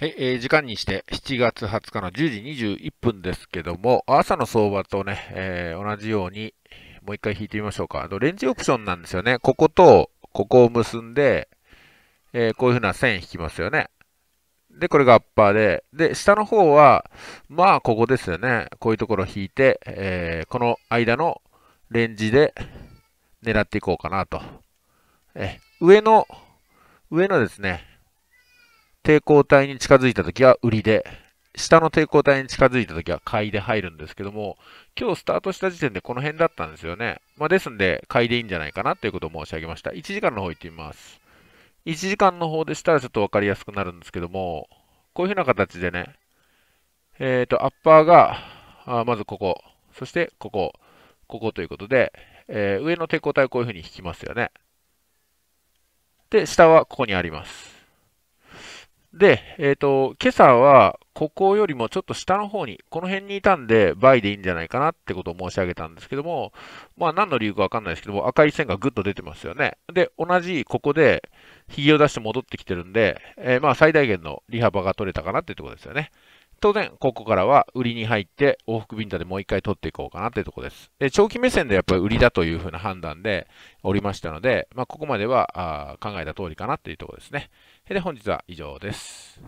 はい、えー、時間にして7月20日の10時21分ですけども、朝の相場とね、えー、同じようにもう一回引いてみましょうか。あのレンジオプションなんですよね。こことここを結んで、えー、こういう風な線引きますよね。で、これがアッパーで、で、下の方は、まあ、ここですよね。こういうところ引いて、えー、この間のレンジで狙っていこうかなと。え上の、上のですね、抵抗体に近づいたときは売りで、下の抵抗体に近づいたときは買いで入るんですけども、今日スタートした時点でこの辺だったんですよね。まあ、ですんで、買いでいいんじゃないかなということを申し上げました。1時間の方行ってみます。1時間の方でしたらちょっとわかりやすくなるんですけども、こういうふうな形でね、えっ、ー、と、アッパーが、あまずここ、そしてここ、ここということで、えー、上の抵抗体をこういうふうに引きますよね。で、下はここにあります。で、えっ、ー、と、今朝は、ここよりもちょっと下の方に、この辺にいたんで、倍でいいんじゃないかなってことを申し上げたんですけども、まあ何の理由かわかんないですけども、赤い線がぐっと出てますよね。で、同じここで、ヒゲを出して戻ってきてるんで、えー、まあ最大限の利幅が取れたかなっていうところですよね。当然、ここからは売りに入って往復ビンタでもう一回取っていこうかなというところです。で長期目線でやっぱり売りだというふうな判断でおりましたので、まあ、ここまではあ考えた通りかなというところですね。で、本日は以上です。